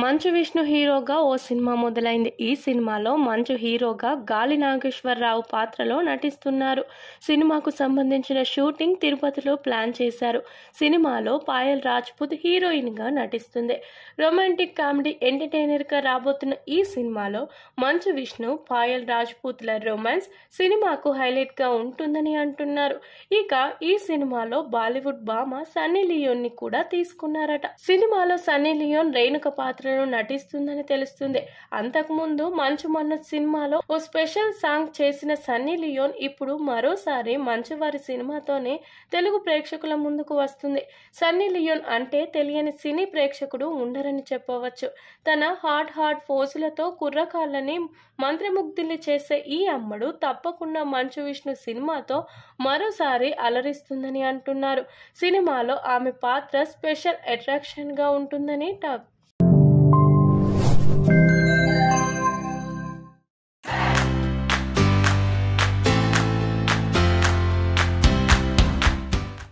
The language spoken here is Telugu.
మంచు విష్ణు హీరోగా ఓ సినిమా మొదలైంది ఈ సినిమాలో మంచు హీరోగా గాలి నాగేశ్వరరావు పాత్రలో నటిస్తున్నారు సినిమాకు సంబంధించిన షూటింగ్ తిరుపతిలో ప్లాన్ చేశారు సినిమాలో పాయల్ రాజ్పుత్ హీరోయిన్గా నటిస్తుంది రొమాంటిక్ కామెడీ ఎంటర్టైనర్గా రాబోతున్న ఈ సినిమాలో మంచు విష్ణు పాయల్ ల రొమాన్స్ సినిమాకు హైలైట్గా ఉంటుందని అంటున్నారు ఇక ఈ సినిమాలో బాలీవుడ్ బామ సన్నీ లియోన్ని కూడా తీసుకున్నారట సినిమాలో సన్నీ లియోన్ రేణుక పాత్ర పాత్రను నటిస్తుందని తెలుస్తుంది అంతకుముందు మంచు మన్నత్ సినిమాలో ఓ స్పెషల్ సాంగ్ చేసిన సన్నీ లియోన్ ఇప్పుడు మరోసారి మంచు వారి సినిమాతోనే తెలుగు ప్రేక్షకుల ముందుకు వస్తుంది సన్నీ లియోన్ అంటే తెలియని సినీ ప్రేక్షకుడు ఉండరని చెప్పవచ్చు తన హాట్ హాట్ ఫోజులతో కుర్రకాళ్ళని మంత్రముగ్ధుల్ని చేసే ఈ అమ్మడు తప్పకుండా మంచు విష్ణు సినిమాతో మరోసారి అలరిస్తుందని అంటున్నారు సినిమాలో ఆమె పాత్ర స్పెషల్ అట్రాక్షన్గా ఉంటుందని టాక్